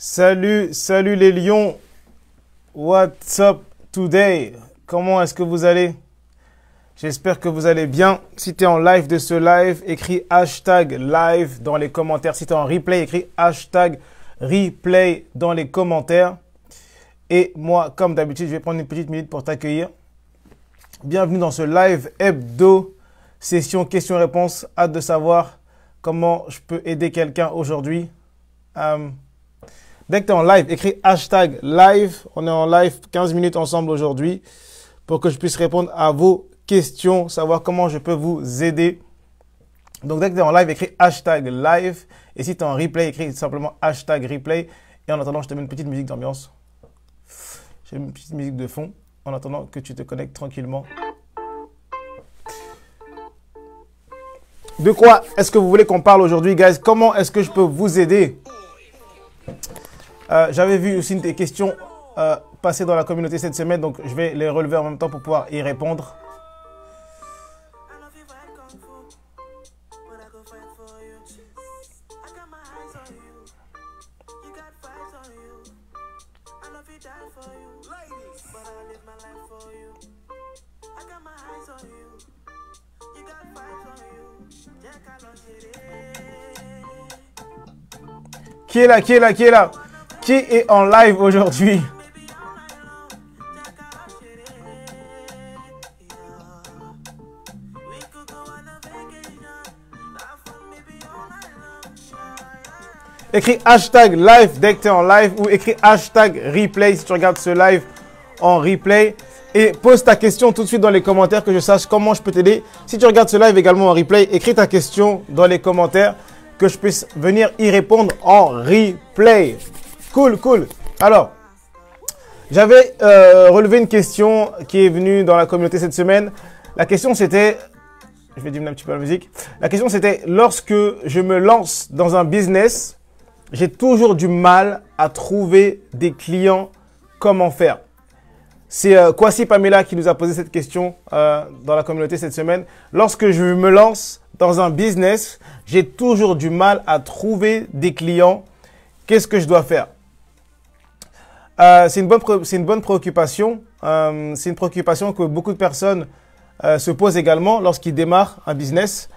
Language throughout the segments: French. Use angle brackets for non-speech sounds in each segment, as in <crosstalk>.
Salut, salut les lions. What's up today? Comment est-ce que vous allez? J'espère que vous allez bien. Si tu es en live de ce live, écris hashtag live dans les commentaires. Si tu es en replay, écris hashtag replay dans les commentaires. Et moi, comme d'habitude, je vais prendre une petite minute pour t'accueillir. Bienvenue dans ce live hebdo, session questions-réponses. Hâte de savoir comment je peux aider quelqu'un aujourd'hui. Euh, Dès que tu es en live, écris hashtag live. On est en live 15 minutes ensemble aujourd'hui pour que je puisse répondre à vos questions, savoir comment je peux vous aider. Donc dès que tu es en live, écris hashtag live. Et si tu es en replay, écris simplement hashtag replay. Et en attendant, je te mets une petite musique d'ambiance. J'ai une petite musique de fond en attendant que tu te connectes tranquillement. De quoi est-ce que vous voulez qu'on parle aujourd'hui, guys Comment est-ce que je peux vous aider euh, j'avais vu aussi des questions euh, passer dans la communauté cette semaine, donc je vais les relever en même temps pour pouvoir y répondre. Qui est là Qui est là Qui est là qui est en live aujourd'hui Écris hashtag live dès que tu es en live ou écris hashtag replay si tu regardes ce live en replay. Et pose ta question tout de suite dans les commentaires que je sache comment je peux t'aider. Si tu regardes ce live également en replay, écris ta question dans les commentaires que je puisse venir y répondre en replay. Cool, cool. Alors, j'avais euh, relevé une question qui est venue dans la communauté cette semaine. La question c'était, je vais diminuer un petit peu la musique. La question c'était, lorsque je me lance dans un business, j'ai toujours du mal à trouver des clients. Comment faire C'est euh, Kwasi Pamela qui nous a posé cette question euh, dans la communauté cette semaine. Lorsque je me lance dans un business, j'ai toujours du mal à trouver des clients. Qu'est-ce que je dois faire euh, c'est une, bonne préoccupation. Euh, c'est une préoccupation que beaucoup de personnes euh, se posent également lorsqu'ils démarrent un business.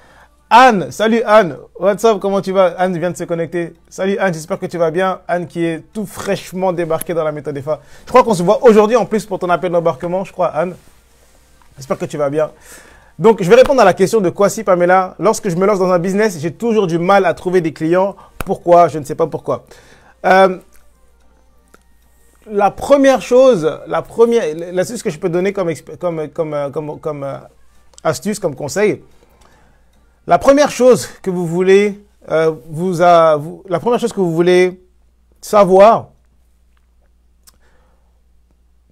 Anne, salut Anne, what's up, comment tu vas Anne vient de se connecter. Salut Anne, j'espère que tu vas bien. Anne qui est tout fraîchement débarquée dans la méthode EFA. Je crois qu'on se voit aujourd'hui en plus pour ton appel d'embarquement, je crois Anne. J'espère que tu vas bien. Donc, je vais répondre à la question de quoi si Pamela. Lorsque je me lance dans un business, j'ai toujours du mal à trouver des clients. Pourquoi Je ne sais pas pourquoi la première chose, la première, l'astuce que je peux donner comme, comme, comme, euh, comme, euh, astuce, comme conseil, la première chose que vous voulez, euh, vous, vous, la première chose que vous voulez savoir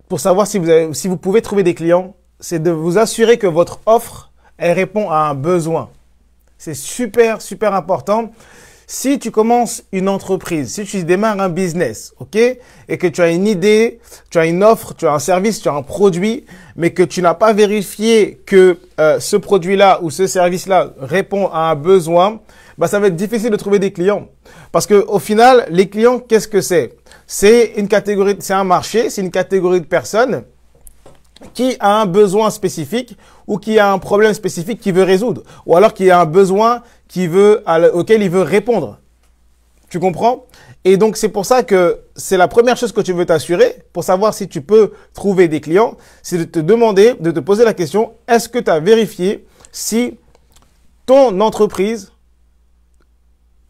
pour savoir si vous, si vous pouvez trouver des clients, c'est de vous assurer que votre offre, elle répond à un besoin. C'est super, super important. Si tu commences une entreprise, si tu démarres un business, ok, et que tu as une idée, tu as une offre, tu as un service, tu as un produit, mais que tu n'as pas vérifié que euh, ce produit-là ou ce service-là répond à un besoin, bah ça va être difficile de trouver des clients. Parce que au final, les clients, qu'est-ce que c'est C'est une catégorie, c'est un marché, c'est une catégorie de personnes qui a un besoin spécifique ou qui a un problème spécifique qu'il veut résoudre, ou alors qui a un besoin auquel il veut répondre. Tu comprends Et donc c'est pour ça que c'est la première chose que tu veux t'assurer pour savoir si tu peux trouver des clients, c'est de te demander, de te poser la question, est-ce que tu as vérifié si ton entreprise,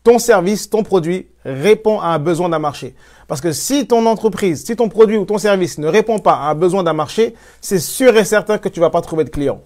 ton service, ton produit répond à un besoin d'un marché Parce que si ton entreprise, si ton produit ou ton service ne répond pas à un besoin d'un marché, c'est sûr et certain que tu vas pas trouver de clients.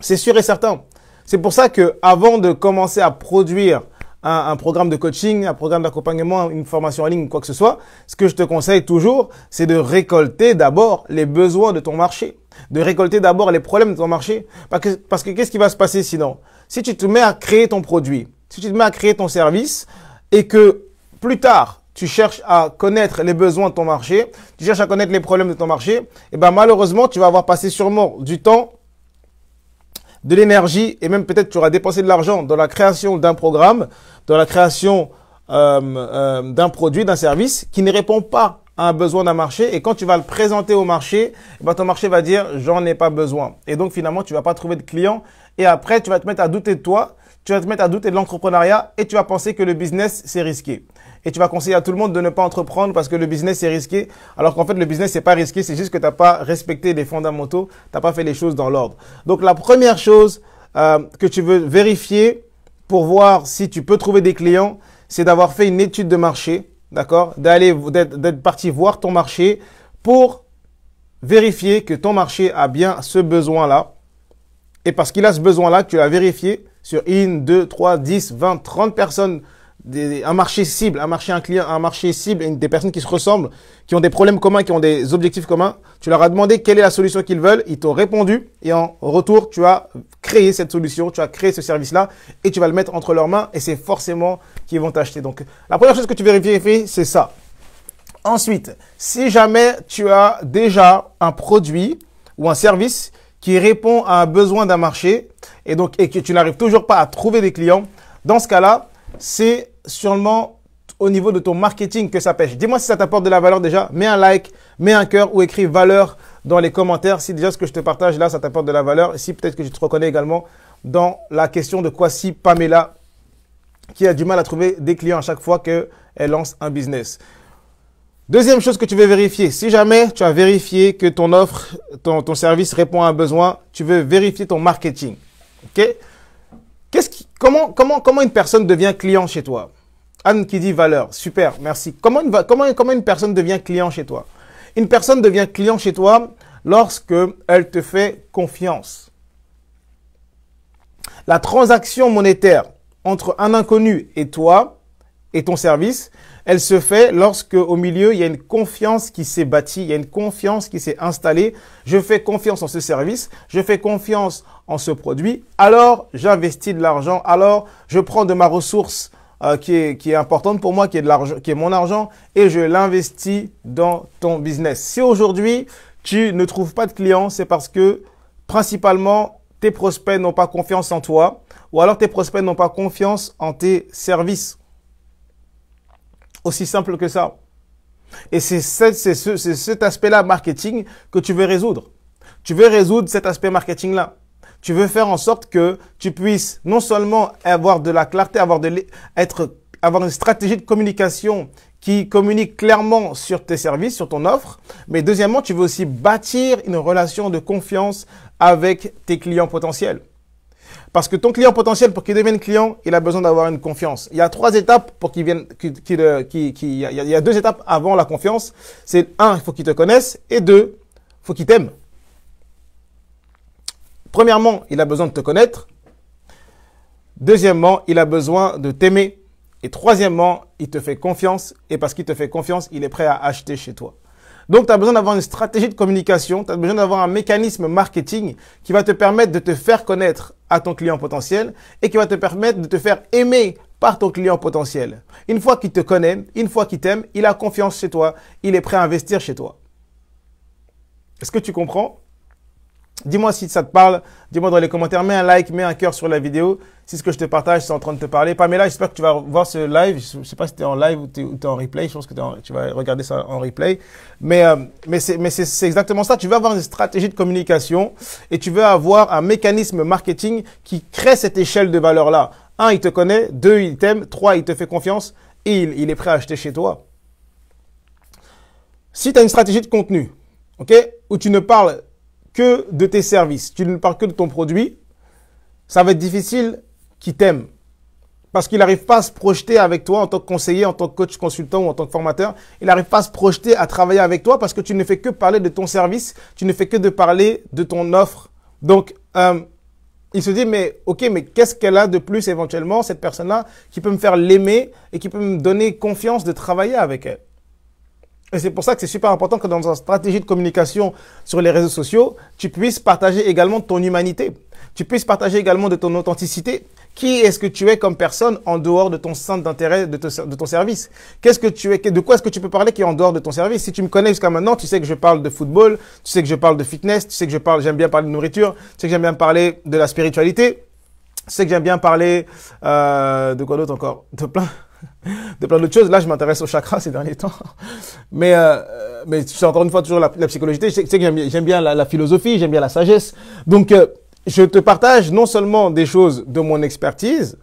C'est sûr et certain. C'est pour ça que avant de commencer à produire un, programme de coaching, un programme d'accompagnement, une formation en ligne, quoi que ce soit, ce que je te conseille toujours, c'est de récolter d'abord les besoins de ton marché, de récolter d'abord les problèmes de ton marché. Parce que, parce que qu'est-ce qui va se passer sinon Si tu te mets à créer ton produit, si tu te mets à créer ton service et que plus tard, tu cherches à connaître les besoins de ton marché, tu cherches à connaître les problèmes de ton marché, et eh ben malheureusement, tu vas avoir passé sûrement du temps de l'énergie et même peut-être tu auras dépensé de l'argent dans la création d'un programme, dans la création euh, euh, d'un produit, d'un service qui ne répond pas à un besoin d'un marché et quand tu vas le présenter au marché, eh ben, ton marché va dire j'en ai pas besoin et donc finalement tu vas pas trouver de clients et après tu vas te mettre à douter de toi, tu vas te mettre à douter de l'entrepreneuriat et tu vas penser que le business c'est risqué et tu vas conseiller à tout le monde de ne pas entreprendre parce que le business est risqué, alors qu'en fait le business n'est pas risqué, c'est juste que tu n'as pas respecté les fondamentaux, tu n'as pas fait les choses dans l'ordre. Donc la première chose euh, que tu veux vérifier pour voir si tu peux trouver des clients, c'est d'avoir fait une étude de marché, d'accord D'aller, d'être parti voir ton marché pour vérifier que ton marché a bien ce besoin-là. Et parce qu'il a ce besoin-là, tu l'as vérifié sur une, deux, trois, dix, vingt, trente personnes un marché cible, un marché, un client, un marché cible, des personnes qui se ressemblent, qui ont des problèmes communs, qui ont des objectifs communs. Tu leur as demandé quelle est la solution qu'ils veulent, ils t'ont répondu et en retour, tu as créé cette solution, tu as créé ce service-là et tu vas le mettre entre leurs mains et c'est forcément qu'ils vont t'acheter. Donc, la première chose que tu vérifies, c'est ça. Ensuite, si jamais tu as déjà un produit ou un service qui répond à un besoin d'un marché et donc et que tu n'arrives toujours pas à trouver des clients, dans ce cas-là, c'est sûrement au niveau de ton marketing que ça pêche. Dis-moi si ça t'apporte de la valeur déjà. Mets un like, mets un cœur ou écris valeur dans les commentaires si déjà ce que je te partage là, ça t'apporte de la valeur. Et si peut-être que je te reconnais également dans la question de quoi si Pamela qui a du mal à trouver des clients à chaque fois qu'elle lance un business. Deuxième chose que tu veux vérifier, si jamais tu as vérifié que ton offre, ton, service répond à un besoin, tu veux vérifier ton marketing. OK comment, comment, comment une personne devient client chez toi Anne qui dit valeur. Super, merci. Comment une, comment, comment une personne devient client chez toi Une personne devient client chez toi lorsque elle te fait confiance. La transaction monétaire entre un inconnu et toi et ton service, elle se fait lorsque au milieu, il y a une confiance qui s'est bâtie, il y a une confiance qui s'est installée. Je fais confiance en ce service, je fais confiance en ce produit, alors j'investis de l'argent, alors je prends de ma ressource euh, qui, est, importante pour moi, qui est, de l'argent, qui est mon argent, et je l'investis dans ton business. Si aujourd'hui, tu ne trouves pas de clients, c'est parce que principalement, tes prospects n'ont pas confiance en toi, ou alors tes prospects n'ont pas confiance en tes services. Aussi simple que ça. Et c'est cet aspect-là marketing que tu veux résoudre. Tu veux résoudre cet aspect marketing-là. Tu veux faire en sorte que tu puisses non seulement avoir de la clarté, avoir, de être, avoir une stratégie de communication qui communique clairement sur tes services, sur ton offre. Mais deuxièmement, tu veux aussi bâtir une relation de confiance avec tes clients potentiels. Parce que ton client potentiel, pour qu'il devienne client, il a besoin d'avoir une confiance. Il y a trois étapes pour qu'il vienne, qu'il, euh, il y a deux étapes avant la confiance. C'est un, il faut qu'il te connaisse et deux, il faut qu'il t'aime. Premièrement, il a besoin de te connaître. Deuxièmement, il a besoin de t'aimer. Et troisièmement, il te fait confiance. Et parce qu'il te fait confiance, il est prêt à acheter chez toi. Donc, tu as besoin d'avoir une stratégie de communication, tu as besoin d'avoir un mécanisme marketing qui va te permettre de te faire connaître à ton client potentiel et qui va te permettre de te faire aimer par ton client potentiel. Une fois qu'il te connaît, une fois qu'il t'aime, il a confiance chez toi, il est prêt à investir chez toi. Est-ce que tu comprends Dis-moi si ça te parle, dis-moi dans les commentaires, mets un like, mets un cœur sur la vidéo. Si ce que je te partage, c'est en train de te parler. Pamela, j'espère que tu vas voir ce live. Je ne sais pas si tu es en live ou tu es, en replay. Je pense que tu vas regarder ça en replay. Mais, euh, mais c'est exactement ça. Tu veux avoir une stratégie de communication et tu veux avoir un mécanisme marketing qui crée cette échelle de valeur-là. Un, il te connaît. Deux, il t'aime. Trois, il te fait confiance. Et il, il est prêt à acheter chez toi. Si tu as une stratégie de contenu, OK, où tu ne parles que de tes services, tu ne parles que de ton produit, ça va être difficile qu'il t'aime. Parce qu'il n'arrive pas à se projeter avec toi en tant que conseiller, en tant que coach consultant ou en tant que formateur. Il n'arrive pas à se projeter à travailler avec toi parce que tu ne fais que parler de ton service, tu ne fais que de parler de ton offre. Donc, euh, il se dit, mais ok, mais qu'est-ce qu'elle a de plus éventuellement, cette personne-là, qui peut me faire l'aimer et qui peut me donner confiance de travailler avec elle et c'est pour ça que c'est super important que dans ta stratégie de communication sur les réseaux sociaux, tu puisses partager également ton humanité. Tu puisses partager également de ton authenticité. Qui est-ce que tu es comme personne en dehors de ton centre d'intérêt de, de, ton service Qu'est-ce que tu es De quoi est-ce que tu peux parler qui est en dehors de ton service Si tu me connais jusqu'à maintenant, tu sais que je parle de football, tu sais que je parle de fitness, tu sais que je parle, j'aime bien parler de nourriture, tu sais que j'aime bien parler de la spiritualité, tu sais que j'aime bien parler euh, de quoi d'autre encore De plein <laughs> de plein d'autres choses. Là, je m'intéresse au chakra <laughs> ces derniers temps. Mais, euh, mais c'est encore une fois toujours la, psychologie. tu sais, que j'aime bien la, philosophie, j'aime bien la sagesse. Donc, euh, je te partage non seulement des choses de mon expertise,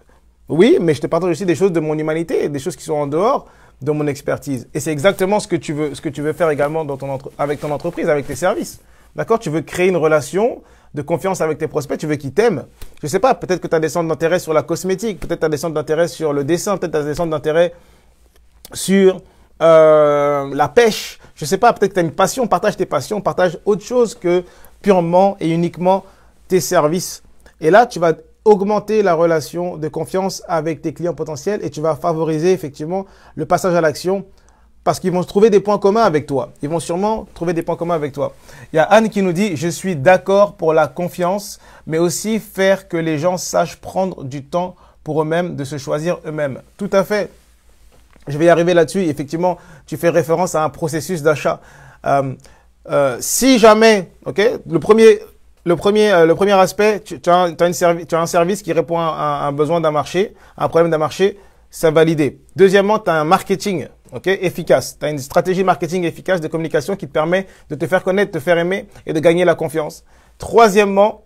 oui, mais je te partage aussi des choses de mon humanité, des choses qui sont en dehors de mon expertise. Et c'est exactement ce que tu veux, ce que tu veux faire également dans ton avec ton entreprise, avec tes services. D'accord Tu veux créer une relation de confiance avec tes prospects, tu veux qu'ils t'aiment. Je ne sais pas, peut-être que tu as des centres d'intérêt sur la cosmétique, peut-être tu as des centres d'intérêt sur le dessin, peut-être tu as des centres d'intérêt sur euh, la pêche. Je ne sais pas, peut-être que tu as une passion, partage tes passions, partage autre chose que purement et uniquement tes services. Et là, tu vas augmenter la relation de confiance avec tes clients potentiels et tu vas favoriser effectivement le passage à l'action parce qu'ils vont trouver des points communs avec toi. Ils vont sûrement trouver des points communs avec toi. Il y a Anne qui nous dit, je suis d'accord pour la confiance, mais aussi faire que les gens sachent prendre du temps pour eux-mêmes, de se choisir eux-mêmes. Tout à fait. Je vais y arriver là-dessus. Effectivement, tu fais référence à un processus d'achat. Euh, euh, si jamais, ok, le premier, le premier, euh, le premier aspect, tu, as, un service qui répond à, un besoin d'un marché, un problème d'un marché, ça validé. Deuxièmement, tu as un marketing ok, efficace. Tu as une stratégie marketing efficace de communication qui te permet de te faire connaître, de te faire aimer et de gagner la confiance. Troisièmement,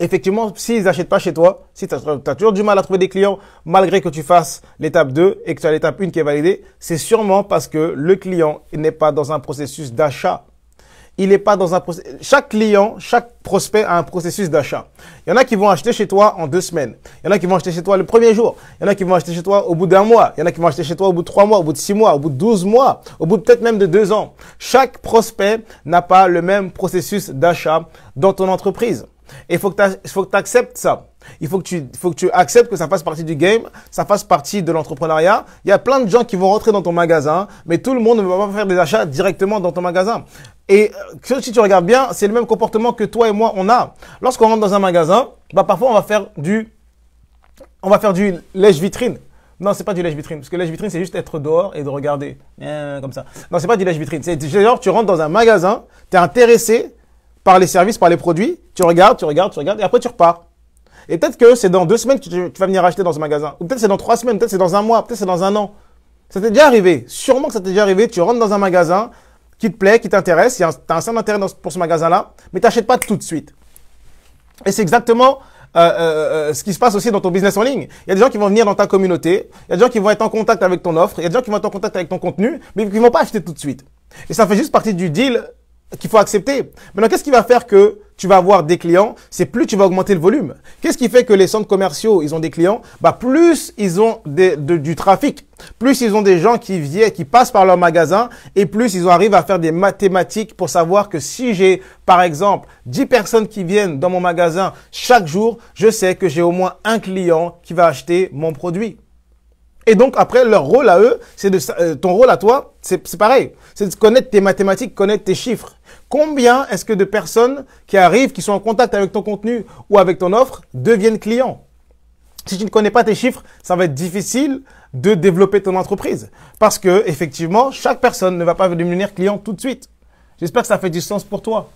effectivement, s'ils n'achètent pas chez toi, si tu as, toujours du mal à trouver des clients, malgré que tu fasses l'étape 2 et que tu as l'étape 1 qui est validée, c'est sûrement parce que le client n'est pas dans un processus d'achat il n'est pas dans un Chaque client, chaque prospect a un processus d'achat. Il y en a qui vont acheter chez toi en deux semaines. Il y en a qui vont acheter chez toi le premier jour. Il y en a qui vont acheter chez toi au bout d'un mois. Il y en a qui vont acheter chez toi au bout de trois mois, au bout de six mois, au bout de douze mois, au bout peut-être même de deux ans. Chaque prospect n'a pas le même processus d'achat dans ton entreprise. Et il faut que tu acceptes ça. Il faut que, tu, faut que tu acceptes que ça fasse partie du game, ça fasse partie de l'entrepreneuriat. Il y a plein de gens qui vont rentrer dans ton magasin, mais tout le monde ne va pas faire des achats directement dans ton magasin. Et euh, si tu regardes bien, c'est le même comportement que toi et moi on a. Lorsqu'on rentre dans un magasin, bah parfois on va faire du, on va faire du lèche vitrine. Non, c'est pas du lèche vitrine, parce que lèche vitrine c'est juste être dehors et de regarder euh, comme ça. Non, c'est pas du lèche vitrine. C'est genre tu rentres dans un magasin, tu es intéressé par les services, par les produits, tu regardes, tu regardes, tu regardes, et après tu repars. Et peut-être que c'est dans deux semaines que tu, tu vas venir acheter dans ce magasin, ou peut-être c'est dans trois semaines, peut-être c'est dans un mois, peut-être c'est dans un an. Ça t'est déjà arrivé. Sûrement que ça t'est déjà arrivé. Tu rentres dans un magasin, qui te plaît, qui t'intéresse, tu as un certain intérêt pour ce magasin-là, mais tu n'achètes pas tout de suite. Et c'est exactement euh, euh, euh, ce qui se passe aussi dans ton business en ligne. Il y a des gens qui vont venir dans ta communauté, il y a des gens qui vont être en contact avec ton offre, il y a des gens qui vont être en contact avec ton contenu, mais qui vont pas acheter tout de suite. Et ça fait juste partie du deal qu'il faut accepter. Maintenant, qu'est-ce qui va faire que tu vas avoir des clients C'est plus tu vas augmenter le volume. Qu'est-ce qui fait que les centres commerciaux, ils ont des clients Bah plus ils ont du trafic, plus ils ont des gens qui viennent, qui passent par leur magasin, et plus ils arrivent à faire des mathématiques pour savoir que si j'ai, par exemple, 10 personnes qui viennent dans mon magasin chaque jour, je sais que j'ai au moins un client qui va acheter mon produit. Et donc après, leur rôle à eux, c'est de, euh, ton rôle à toi, c'est pareil, c'est de connaître tes mathématiques, connaître tes chiffres. Combien est-ce que de personnes qui arrivent, qui sont en contact avec ton contenu ou avec ton offre, deviennent clients si tu ne connais pas tes chiffres, ça va être difficile de développer ton entreprise. Parce que, effectivement, chaque personne ne va pas devenir client tout de suite. J'espère que ça fait du sens pour toi.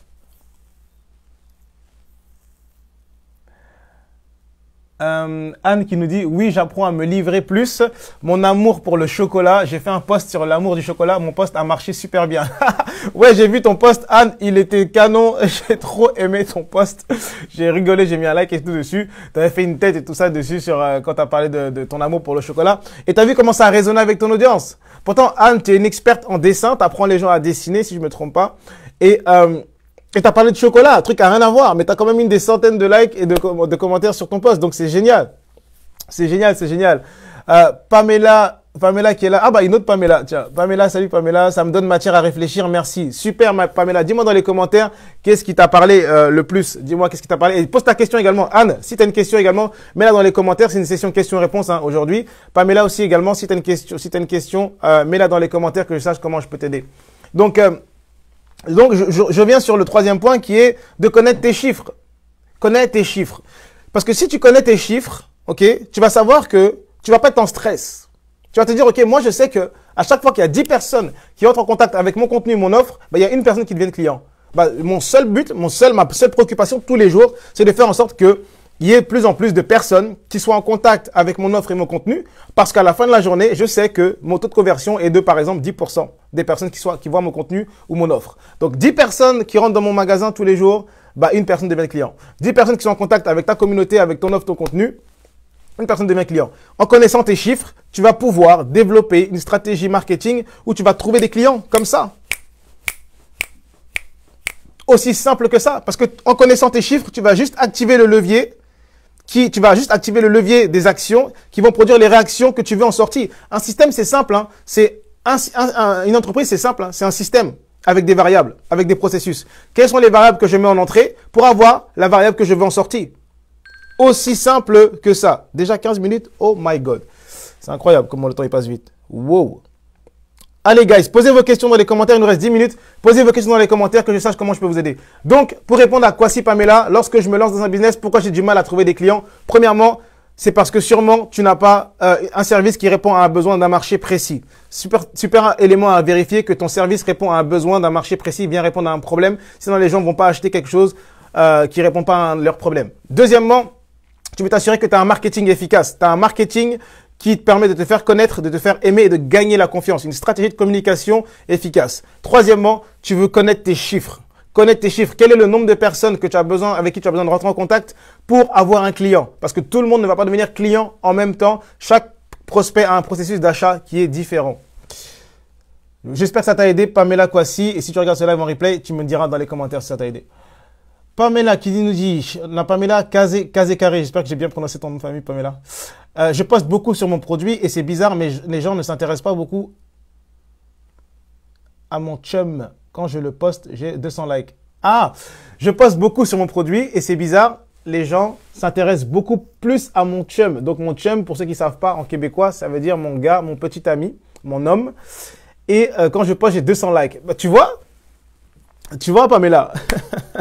Euh, Anne qui nous dit oui j'apprends à me livrer plus mon amour pour le chocolat j'ai fait un post sur l'amour du chocolat mon post a marché super bien <laughs> ouais j'ai vu ton post Anne il était canon <laughs> j'ai trop aimé ton post j'ai rigolé j'ai mis un like et tout dessus t'avais fait une tête et tout ça dessus sur euh, quand t'as parlé de, ton amour pour le chocolat et t'as vu comment ça a résonné avec ton audience pourtant Anne tu es une experte en dessin t'apprends les gens à dessiner si je me trompe pas et euh, et t'as parlé de chocolat, truc à rien à voir, mais t'as quand même une des centaines de likes et de, commentaires sur ton post, donc c'est génial. C'est génial, c'est génial. Euh, Pamela, Pamela qui est là. Ah bah une autre Pamela. Tiens, Pamela, salut Pamela, ça me donne matière à réfléchir, merci. Super Pamela, dis-moi dans les commentaires qu'est-ce qui t'a parlé euh, le plus. Dis-moi qu'est-ce qui t'a parlé. Et pose ta question également. Anne, si t'as une question également, mets-la dans les commentaires. C'est une session questions-réponses hein, aujourd'hui. Pamela aussi également, si t'as une question, si as une question, euh, mets-la dans les commentaires que je sache comment je peux t'aider. Donc donc, je, je, viens sur le troisième point qui est de connaître tes chiffres. Connais tes chiffres. Parce que si tu connais tes chiffres, ok, tu vas savoir que tu vas pas être en stress. Tu vas te dire, ok, moi je sais que à chaque fois qu'il y a 10 personnes qui entrent en contact avec mon contenu, mon offre, bah, il y a une personne qui devient client. Bah, mon seul but, mon seul, ma seule préoccupation tous les jours, c'est de faire en sorte que il y ait plus en plus de personnes qui soient en contact avec mon offre et mon contenu, parce qu'à la fin de la journée, je sais que mon taux de conversion est de, par exemple, 10% des personnes qui, voient mon contenu ou mon offre. Donc 10 personnes qui rentrent dans mon magasin tous les jours, bah, une personne devient client. 10 personnes qui sont en contact avec ta communauté, avec ton offre, ton contenu, une personne devient client. En connaissant tes chiffres, tu vas pouvoir développer une stratégie marketing où tu vas trouver des clients comme ça. Aussi simple que ça, parce que en connaissant tes chiffres, tu vas juste activer le levier qui, tu vas juste activer le levier des actions qui vont produire les réactions que tu veux en sortie. Un système, c'est simple, hein. c'est une entreprise, c'est simple, hein. c'est un système avec des variables, avec des processus. Quelles sont les variables que je mets en entrée pour avoir la variable que je veux en sortie Aussi simple que ça. Déjà 15 minutes, oh my god. C'est incroyable comment le temps il passe vite. Wow. Allez guys, posez vos questions dans les commentaires, il nous reste 10 minutes. Posez vos questions dans les commentaires que je sache comment je peux vous aider. Donc, pour répondre à Kwasi Pamela, lorsque je me lance dans un business, pourquoi j'ai du mal à trouver des clients Premièrement, c'est parce que sûrement tu n'as pas euh, un service qui répond à un besoin d'un marché précis. Super, élément à vérifier que ton service répond à un besoin d'un marché précis, bien répondre à un problème, sinon les gens ne vont pas acheter quelque chose qui euh, qui répond pas à leur problème. Deuxièmement, tu veux t'assurer que tu as un marketing efficace, tu as un marketing qui te permet de te faire connaître, de te faire aimer et de gagner la confiance, une stratégie de communication efficace. Troisièmement, tu veux connaître tes chiffres connaître tes chiffres. Quel est le nombre de personnes que tu as besoin, avec qui tu as besoin de rentrer en contact pour avoir un client Parce que tout le monde ne va pas devenir client en même temps. Chaque prospect a un processus d'achat qui est différent. J'espère que ça t'a aidé, Pamela Kwasi. Et si tu regardes ce live en replay, tu me diras dans les commentaires si ça t'a aidé. Pamela qui nous dit, la Pamela Carré. j'espère que j'ai bien prononcé ton nom de famille, Pamela. Euh, je poste beaucoup sur mon produit et c'est bizarre, mais les gens ne s'intéressent pas beaucoup à mon chum. Quand je le poste, j'ai 200 likes. Ah, je poste beaucoup sur mon produit et c'est bizarre, les gens s'intéressent beaucoup plus à mon chum. Donc mon chum, pour ceux qui ne savent pas, en québécois, ça veut dire mon gars, mon petit ami, mon homme. Et euh, quand je poste, j'ai 200 likes. Bah, tu vois Tu vois, Pamela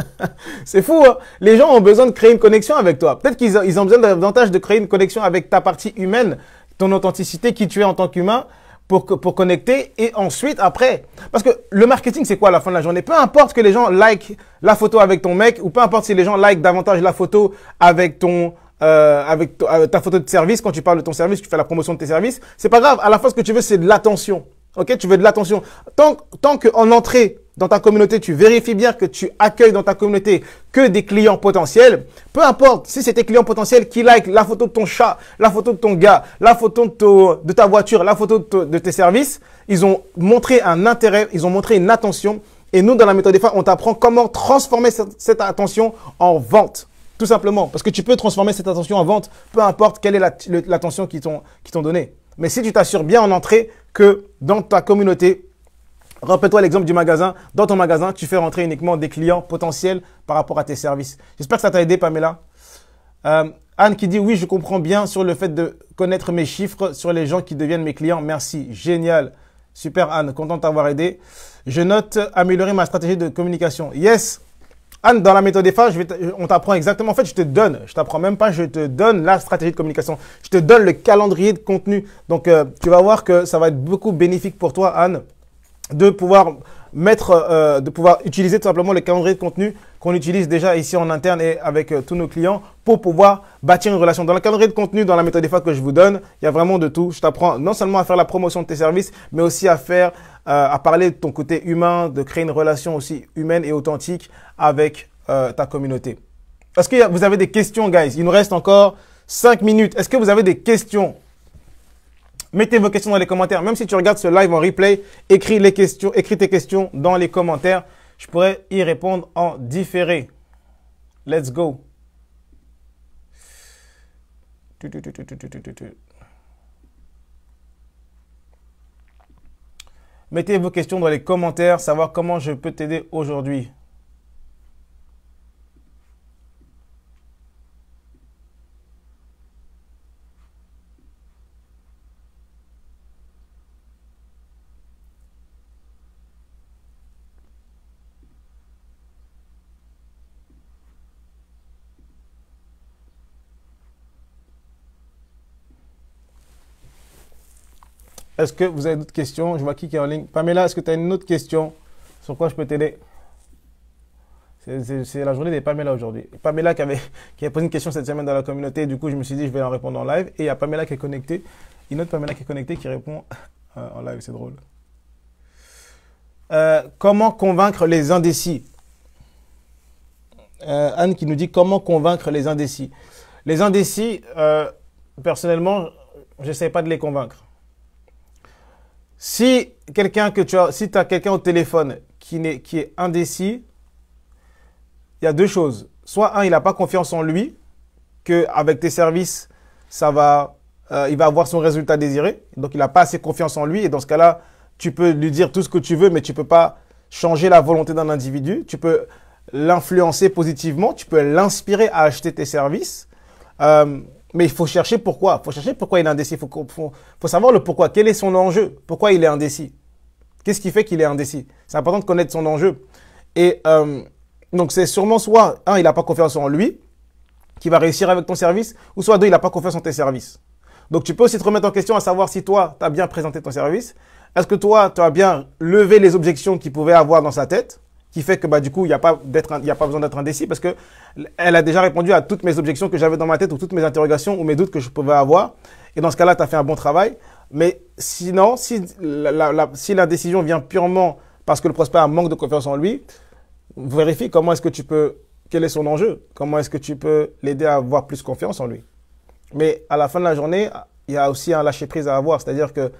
<laughs> C'est fou, hein Les gens ont besoin de créer une connexion avec toi. Peut-être qu'ils ont besoin davantage de créer une connexion avec ta partie humaine, ton authenticité, qui tu es en tant qu'humain pour, pour connecter et ensuite après. Parce que le marketing, c'est quoi à la fin de la journée Peu importe que les gens like la photo avec ton mec ou peu importe si les gens like davantage la photo avec ton... Euh, avec euh, ta photo de service, quand tu parles de ton service, tu fais la promotion de tes services, c'est pas grave. À la fin, ce que tu veux, c'est de l'attention. Ok, tu veux de l'attention. Tant, tant qu'en entrée, dans ta communauté, tu vérifies bien que tu accueilles dans ta communauté que des clients potentiels. Peu importe si c'est tes clients potentiels qui like la photo de ton chat, la photo de ton gars, la photo de, ta voiture, la photo de, tes services, ils ont montré un intérêt, ils ont montré une attention. Et nous, dans la méthode des femmes, on t'apprend comment transformer cette, attention en vente. Tout simplement. Parce que tu peux transformer cette attention en vente, peu importe quelle est l'attention qui qu'ils t'ont donnée. Mais si tu t'assures bien en entrée que dans ta communauté, Rappelle-toi l'exemple du magasin. Dans ton magasin, tu fais rentrer uniquement des clients potentiels par rapport à tes services. J'espère que ça t'a aidé, Pamela. Euh, Anne qui dit oui, je comprends bien sur le fait de connaître mes chiffres sur les gens qui deviennent mes clients. Merci, génial. Super Anne, content de t'avoir aidé. Je note améliorer ma stratégie de communication. Yes. Anne, dans la méthode FA, je on t'apprend exactement. En fait, je te donne, je t'apprends même pas, je te donne la stratégie de communication. Je te donne le calendrier de contenu. Donc, euh, tu vas voir que ça va être beaucoup bénéfique pour toi, Anne de pouvoir mettre, euh, de pouvoir utiliser tout simplement le calendrier de contenu qu'on utilise déjà ici en interne et avec euh, tous nos clients pour pouvoir bâtir une relation. Dans le calendrier de contenu, dans la méthode des fois que je vous donne, il y a vraiment de tout. Je t'apprends non seulement à faire la promotion de tes services, mais aussi à faire, euh, à parler de ton côté humain, de créer une relation aussi humaine et authentique avec ta communauté. Est-ce que vous avez des questions, guys Il nous reste encore 5 minutes. Est-ce que vous avez des questions Mettez vos questions dans les commentaires. Même si tu regardes ce live en replay, écris, les questions, écris tes questions dans les commentaires. Je pourrais y répondre en différé. Let's go. Mettez vos questions dans les commentaires, savoir comment je peux t'aider aujourd'hui. Est-ce que vous avez d'autres questions Je vois qui est en ligne. Pamela, est-ce que tu as une autre question Sur quoi je peux t'aider c'est la journée des Pamela aujourd'hui. Pamela qui avait, qui a posé une question cette semaine dans la communauté, du coup je me suis dit je vais en répondre en live. Et il y a Pamela qui est connectée, une autre Pamela qui est connectée qui répond euh, en live, c'est drôle. Euh, comment convaincre les indécis euh, Anne qui nous dit comment convaincre les indécis. Les indécis, personnellement, j'essaie pas de les convaincre. Si quelqu'un que tu as, si tu as quelqu'un au téléphone qui est, qui est indécis, il y a deux choses. Soit un, il n'a pas confiance en lui, qu'avec tes services, ça va, euh, il va avoir son résultat désiré. Donc il n'a pas assez confiance en lui. Et dans ce cas-là, tu peux lui dire tout ce que tu veux, mais tu ne peux pas changer la volonté d'un individu. Tu peux l'influencer positivement, tu peux l'inspirer à acheter tes services. Euh, mais il faut chercher pourquoi. Il faut chercher pourquoi il est indécis. Il faut, savoir le pourquoi. Quel est son enjeu Pourquoi il est indécis Qu'est-ce qui fait qu'il est indécis C'est important de connaître son enjeu. Et euh, donc, c'est sûrement soit, un, il n'a pas confiance en lui, qui va réussir avec ton service, ou soit deux, il n'a pas confiance en tes services. Donc, tu peux aussi te remettre en question à savoir si toi, tu as bien présenté ton service. Est-ce que toi, tu as bien levé les objections qu'il pouvait avoir dans sa tête qui fait que bah, du coup, il n'y a, pas a pas besoin d'être indécis parce qu'elle a déjà répondu à toutes mes objections que j'avais dans ma tête ou toutes mes interrogations ou mes doutes que je pouvais avoir. Et dans ce cas-là, tu as fait un bon travail. Mais sinon, si la, la, vient purement parce que le prospect a un manque de confiance en lui, vérifie comment est-ce que tu peux, quel est son enjeu, comment est-ce que tu peux l'aider à avoir plus confiance en lui. Mais à la fin de la journée, il y a aussi un lâcher prise à avoir, c'est-à-dire que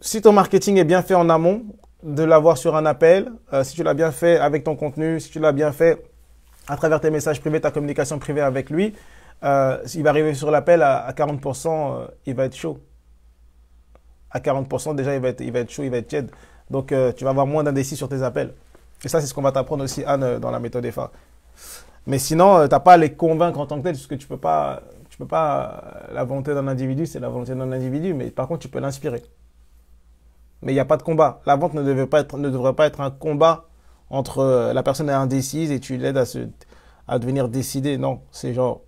si ton marketing est bien fait en amont, de l'avoir sur un appel, euh, si tu l'as bien fait avec ton contenu, si tu l'as bien fait à travers tes messages privés, ta communication privée avec lui, euh, s'il va arriver sur l'appel à, 40%, euh, il va être chaud. À 40%, déjà, il va être, il va être chaud, il va être tiède. Donc, euh, tu vas avoir moins d'indécis sur tes appels. Et ça, c'est ce qu'on va t'apprendre aussi, Anne, dans la méthode EFA. Mais sinon, tu n'as pas à les convaincre en tant que tel, parce que tu ne peux pas, tu peux pas la volonté d'un individu, c'est la volonté d'un individu, mais par contre, tu peux l'inspirer mais il n'y a pas de combat. La vente ne, pas être, ne devrait pas être un combat entre euh, la personne est indécise et tu l'aides à, à devenir décidée. Non, c'est genre,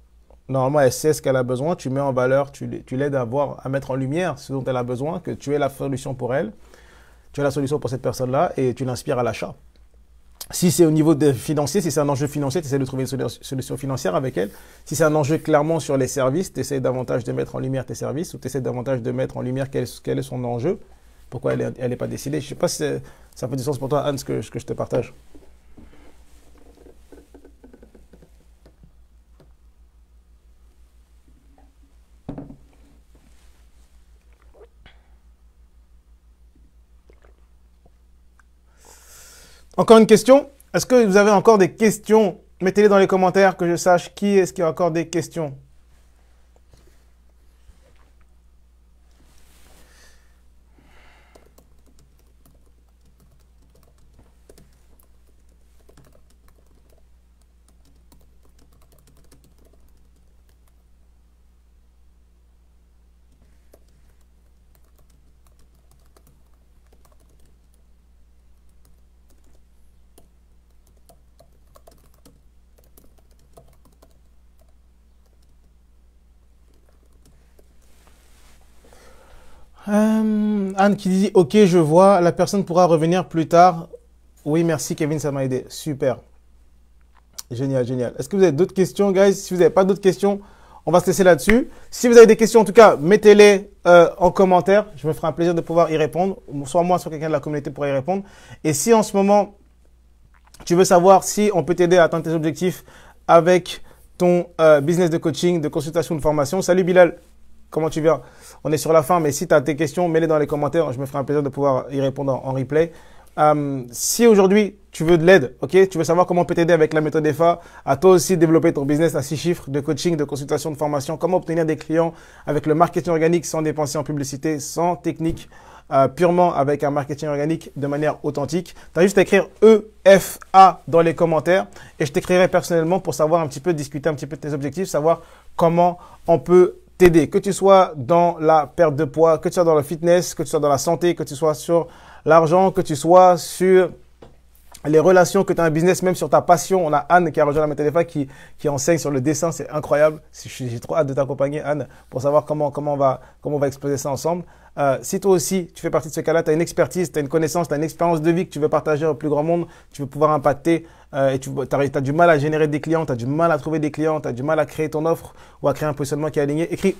normalement, elle sait ce qu'elle a besoin, tu mets en valeur, tu, tu l'aides à, à mettre en lumière ce dont elle a besoin, que tu es la solution pour elle, tu es la solution pour cette personne-là et tu l'inspires à l'achat. Si c'est au niveau financier, si c'est un enjeu financier, tu essaies de trouver une solution financière avec elle. Si c'est un enjeu clairement sur les services, tu essaies davantage de mettre en lumière tes services ou tu essaies davantage de mettre en lumière quel est son enjeu pourquoi elle n'est pas décidée. Je ne sais pas si ça fait du sens pour toi, Anne, ce que je te partage. Encore une question Est-ce que vous avez encore des questions Mettez-les dans les commentaires que je sache qui est-ce qui a encore des questions. Euh, Anne qui dit Ok, je vois, la personne pourra revenir plus tard. Oui, merci Kevin, ça m'a aidé. Super. Génial, génial. Est-ce que vous avez d'autres questions, guys Si vous n'avez pas d'autres questions, on va se laisser là-dessus. Si vous avez des questions, en tout cas, mettez-les euh, en commentaire. Je me ferai un plaisir de pouvoir y répondre. Soit moi, soit quelqu'un de la communauté pourra y répondre. Et si en ce moment, tu veux savoir si on peut t'aider à atteindre tes objectifs avec ton euh, business de coaching, de consultation, de formation, salut Bilal comment tu viens. On est sur la fin, mais si tu as tes questions, mets-les dans les commentaires. Je me ferai un plaisir de pouvoir y répondre en, replay. Euh, si aujourd'hui tu veux de l'aide, ok, tu veux savoir comment on peut t'aider avec la méthode EFA à toi aussi développer ton business à six chiffres de coaching, de consultation, de formation, comment obtenir des clients avec le marketing organique sans dépenser en publicité, sans technique, euh, purement avec un marketing organique de manière authentique. Tu as juste à écrire EFA dans les commentaires et je t'écrirai personnellement pour savoir un petit peu, discuter un petit peu de tes objectifs, savoir comment on peut t'aider. Que tu sois dans la perte de poids, que tu sois dans le fitness, que tu sois dans la santé, que tu sois sur l'argent, que tu sois sur les relations, que tu as un business, même sur ta passion. On a Anne qui a rejoint la Météléfa qui, qui enseigne sur le dessin. C'est incroyable. J'ai trop hâte de t'accompagner, Anne, pour savoir comment, comment, on va, comment on va exploser ça ensemble. Euh, si toi aussi, tu fais partie de ce cas-là, tu as une expertise, tu as une connaissance, tu as une expérience de vie que tu veux partager au plus grand monde, tu veux pouvoir impacter euh, et tu as, du mal à générer des clients, tu as du mal à trouver des clients, tu as du mal à créer ton offre ou à créer un positionnement qui est aligné, écris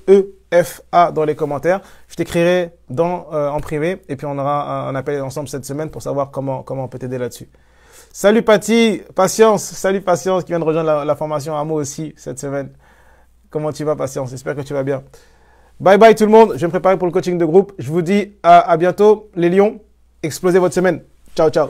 EFA dans les commentaires. Je t'écrirai euh, en privé et puis on aura un, appel ensemble cette semaine pour savoir comment, on peut t'aider là-dessus. Salut Pati patience, salut patience qui vient de rejoindre la, la formation à moi aussi cette semaine. Comment tu vas patience J'espère que tu vas bien. Bye bye tout le monde. Je me prépare pour le coaching de groupe. Je vous dis à, à bientôt. Les lions, explosez votre semaine. Ciao, ciao.